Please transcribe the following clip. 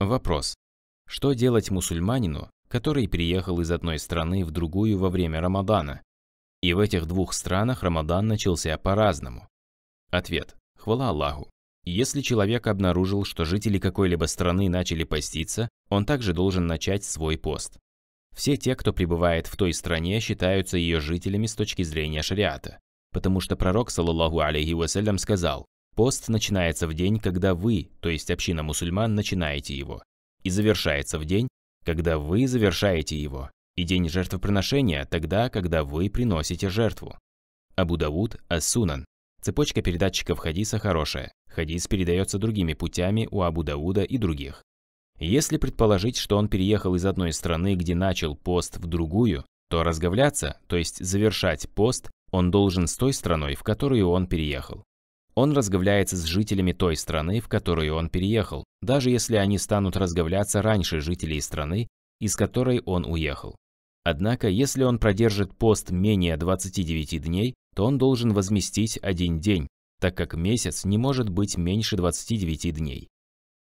Вопрос. Что делать мусульманину, который приехал из одной страны в другую во время Рамадана? И в этих двух странах Рамадан начался по-разному. Ответ. Хвала Аллаху. Если человек обнаружил, что жители какой-либо страны начали поститься, он также должен начать свой пост. Все те, кто пребывает в той стране, считаются ее жителями с точки зрения шариата, потому что пророк, саллаллаху алейхи вассалям, сказал Пост начинается в день, когда вы, то есть община мусульман, начинаете его, и завершается в день, когда вы завершаете его, и день жертвоприношения тогда, когда вы приносите жертву. Абу Дауд Ас-Сунан. Цепочка передатчиков хадиса хорошая. Хадис передается другими путями у Абу Дауда и других. Если предположить, что он переехал из одной страны, где начал пост, в другую, то разговляться, то есть завершать пост, он должен с той страной, в которую он переехал. Он разговляется с жителями той страны, в которую он переехал, даже если они станут разговляться раньше жителей страны, из которой он уехал. Однако, если он продержит пост менее 29 дней, то он должен возместить один день, так как месяц не может быть меньше 29 дней.